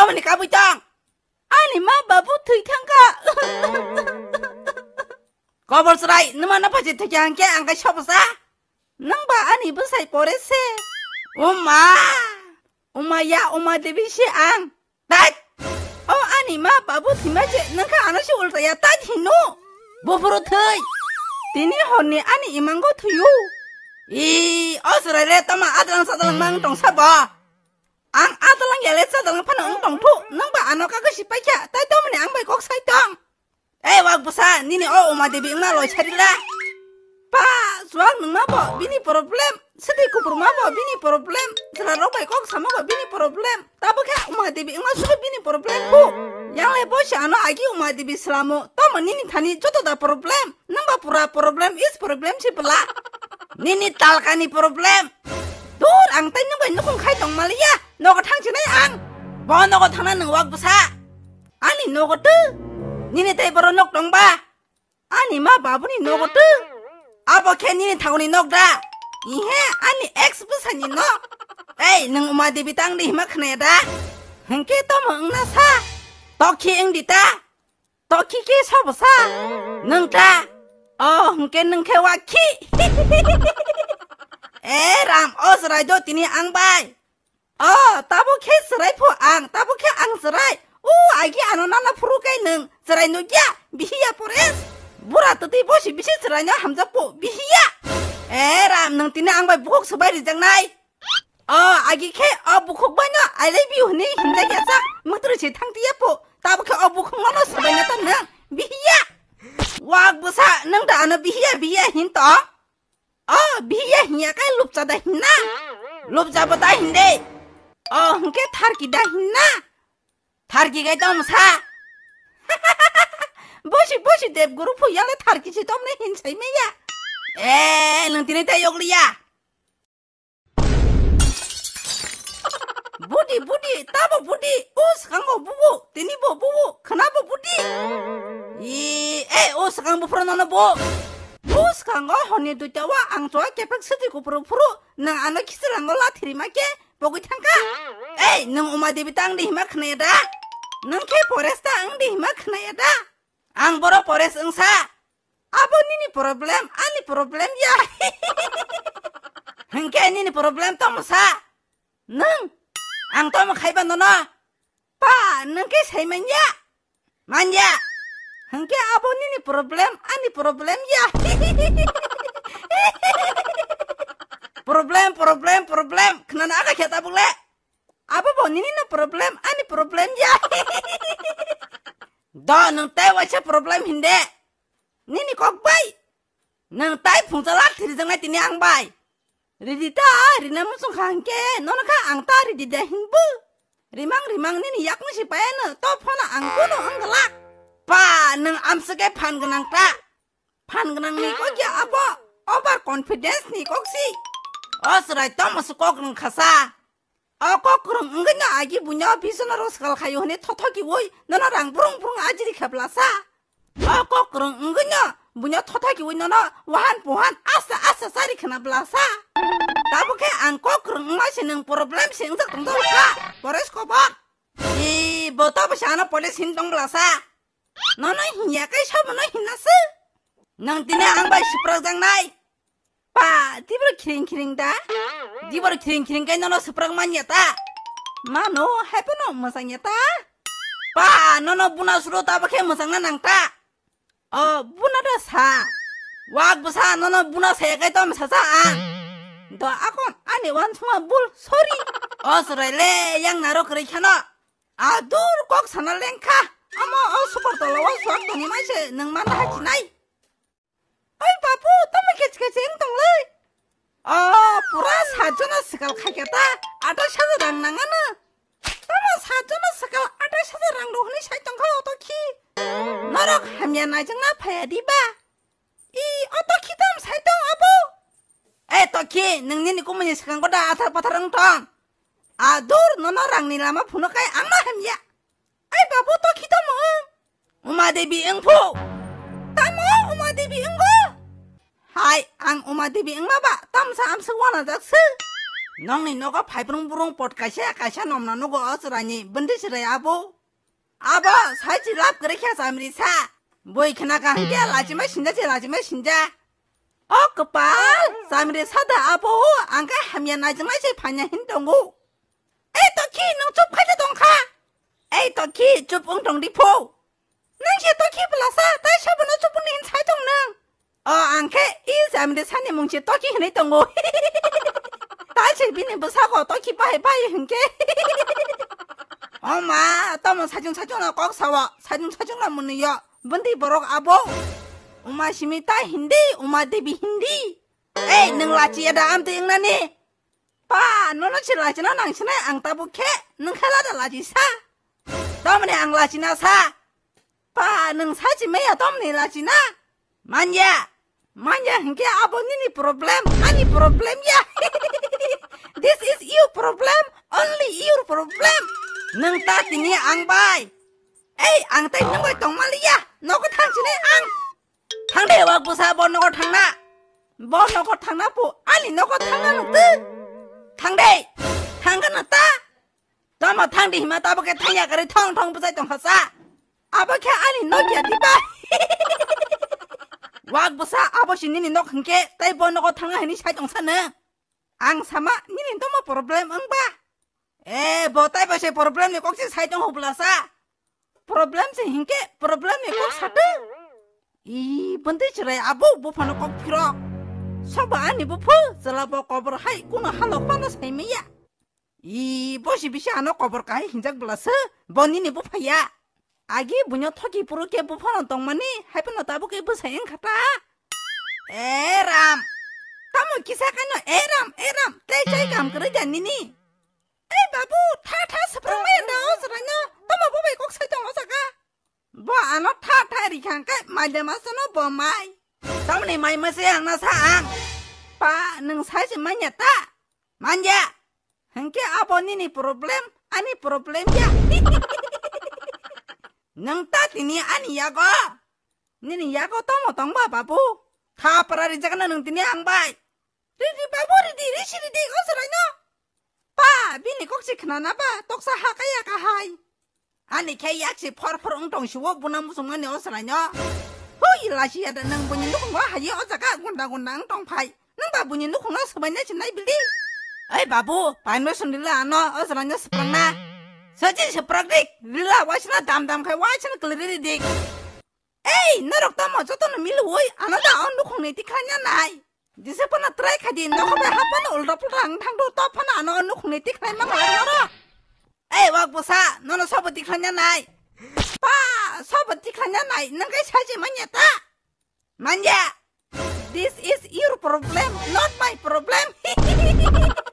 Toma ni kapitang! Ani ma babu thui thang ka. Kobor serai nima na pachi thaki angke angka shopsa. Nang ani bu sai Uma. Uma ya uma debi ang. Tat. Oh ani ma babu thima je nang ka ana shi ulta ya tat hinu. Bofuru thui. Tini honni ani imango thuyu. I, osrai re tama adang sadang mang tong sabo ang lang ya letsa dong pano ang bang nang ba ano kaga si pacha tay to mene ang bay kok sa itong eh wag busa nini o oh, uma debi na lo chari la pa suwag nang mabo bini problem sedi ku ma mabo bini problem tra ro bay kok sama bo bini problem tapo ka umadibi debi nalo bini problem bu yang lepo si ano agi umadibi debi selamo to mene ni thani joto da problem nang ba pura problem is problem si pelak nini talkani problem 너랑 떼는 거에 누군 가이 동말이야 너가 탕치네 앙 번호가 타나는 와구사 아니 너것도 니네 대버로 녹동바 아니 마 바보니 너것도 아버케 니네 타고니 녹다 이해 아니 엑스부사니 너 에이 능 엄마 대비 땅리 히마 크네다 흥케 또 먹나사 떡히 앵디다 떡히 게 서보사 능다 어 흥케 능케 와키 Eram, eh, o oh, serai do tini ang bay. Oh, tabu ke serai po ang, tabu ke ang serai. Oh, uh, agi ano nana puru kai neng, serai nugiya ya, bihiya pores. Bura tuti boshi bishi serai nya hamza po, bihiya. Eram, eh, neng tini ang bay bukuk sebay di jang nai. Oh, agi ke, oh bukuk banyo, I love you ni, hinda kiasa, mengturu si tang tiya po. Tabu ke, oh bukuk ngono sebay nyata bihiya. Wah, busa, neng da ano bihiya, bihiya hinto. अ भिया हिया का लुप्चा दा हिन्ना लुप्चा बता हिन्दे अ हंके थारकी दा हिन्ना थारकी गई तो मसा বসি বসি দেবগুরু ফুইয়ালে থার কিছু তো আমরা হিংসাই মেয়া এ নতিনে তাই অগলিয়া বুডি বুডি তাবো বুডি ও সাঙ্গো বুবু তিনি বো বুবু খানাবো বুডি ই এ ও সাঙ্গো ফুরানো বো Bus kanggo honi duita wa ang joa kepek sedi kupuru puru nang ano kisirang go latiri make bogu tangka. Eh, nang uma debi tang di hima kena yada. Nang ke pores ta ang di hima kena yada. Ang boro pores engsa. Apa nini problem, ani ah, problem ya. Hengke nini problem tom sa. Nang, ang tom khaiban nono. Pa, nang ke saimanya. Manja. Ya. Hengke abon ini problem, ani problem ya. problem, problem, problem. Kenapa agak kita boleh? Apa bon ini no problem, ani problem ya. Dah nang tay wajah problem hinde. Nini kok baik. Nang tay pun salah tiri jangan tini ang baik. Ridita, rina musung hangke, nona ka ang ta ridida himbu. Rimang rimang nini yak si payana, to pona angku no anggelak pa nang amsake pan ganang ta pan ganang ni ko ya apa over confidence ni kok si osrai oh, to mas kok nang khasa a oh, kok rong ngna agi bunya bisona roskal khayo ne woi oi nana rang burung burung ajiri khablasa a oh, kok rong ngna bunya thothoki oi nana wahan pohan asa asa sari khna blasa tabuke ang kok rong ma neng problem sing sak tong ka bores ko ba i botob shana police polis tong blasa nono hinya kai shabu no hina se nong tine angba shipro zang nai pa tibro kiring kiring ta tibro kiring kiring kai nono shipro man yata ma no hepe no musang yata pa nono buna suru ta pake musang nan ta o buna da wak busa nono buna saya kai tom sa do akon ane wan tuma bul sorry osrele yang narok rekhana adur kok sanal lengka amo super tolo 懂りません。能まだ8ない。아이 바보 떠먹겠지가 쟁동래. 아 뿌라 사전에 스가고 가겠다. 아다샤도 랑랑하나. 떠마 사전에 스가고 아다샤도 랑로 흘리 살던가 어떡히. 너럭 하면 아직 나파야 리바. 이 어떡히 땀 살던 아보. 에 떡히 능니니 꾸문이 스간 거다 아타바타랑탕. 아돌 너너랑 니라마 분어까이 악마 함야. 아이 바보 떡히 떠먹어. 오마데비 응포 따모 오마데비 응고 하이 앙 오마데비 응마바 땀사 암스 원하닥스 넌니 너가 파이브롱부롱 뽀까시야 까샤 넘나 누고 어스라니 번데시래 아보 아보 사지 랍 그렇게 해서 아무리사 뭐 이렇게나 간게 라지마 신자 제 라지마 신자 어 그빠 사미리 사다 아보 안가 하면 라지마 제 반야 힌동고 에이 또키 능쪽 파자 동카 에이 또키 쭈뽕 동리포 낭시 또키 불러서 다시 한번 어쩌분인 사정능 어 안케 이 사람들 산에 뭉치 또키 흔했던 거 다시 비는 부사고 또키 바이바이 흔게 엄마 또뭐 사정 사정나 꼭 사와 사정 사정나 문이야 뭔데 버럭 아보 엄마 심이 따 힌디 엄마 대비 힌디 에이 능라지야다 암대 응나니 빠 너는 지라지나 낭신에 앙따부케 능칼라다 라지사 너무네 앙라지나 사 Paneng saji meya tom nila la cina. Manja. Manja hingga abon ini problem. Ani problem ya. This is your problem. Only your problem. nung ta tingi ang bay. Eh, ang tay neng tong mali ya. Noko tang cina ang. Tang deh wak busa abon noko tang na. Bon noko tang na bu. Ani noko tang na nukte. Tang deh. Tang kan ta. Tama tang deh ma tabo ke ya kari tong tong busa tong hasa. Aba ke ani nok ya ba. Wag busa, abo sini ni nok hengke tai bo nok tangga hini sai dong sana. Ang sama ni ni tomo problem ang Eh bo tai bo sai problem ni kok si sai dong Problem si hengke problem ni kok sate. Ii bende cerai abo bo fano kok piro. Soba ani bo pu zala bo kobor hai kuno halo fano sai miya. Ii bo si bisa ano kobor kai hinjak blasa bo ni ni ya? Agi punya toki puru ke bu pohon mani, hai pun otak buku ibu kata. Eram, kamu kisah kanya eram, eram, teh cai kam kerja nini. Eh bapu, tata seberang bayar daun seranya, kamu bu bayi kok sejong Bu anak tata rikang kai, maja masa no bu mai. Kamu ni mai masa yang nasa ang. Pak, neng saya si manja ta. Manja. Hengke problem, ani problem ya nang ta tini ani yago nini yago tomo tong ba babu ta parari jakana nang tini ang bai ridi babu ridi risi ridi ko sarai no pa bini kok si khna na ba tok sa haka ya ka hai ani ke yak si phor phor ong tong shiwo bunam musum ngani osarai no hoi la si ya da nang bunyi nukong wa hai ya o jaka gunda gunda ang tong pai nang ba bunyi nukong na sabai ai babu pai no sundila ano osarai no sprang na saja sepradik, villa wajahnya dam-dam kayak wajahnya keliru dik. Hey, narok tamu, jatuhnya milu woi, anada on lu kong kanya nai. Di sini pernah try kadi, nak apa apa nu ulur pulang, tang do top anu on lu kong mang Hey, wak bosa, nono sabu di kanya nai. Pa, sabu di kanya nai, nengke saja manja ta, manja. This is your problem, not my problem.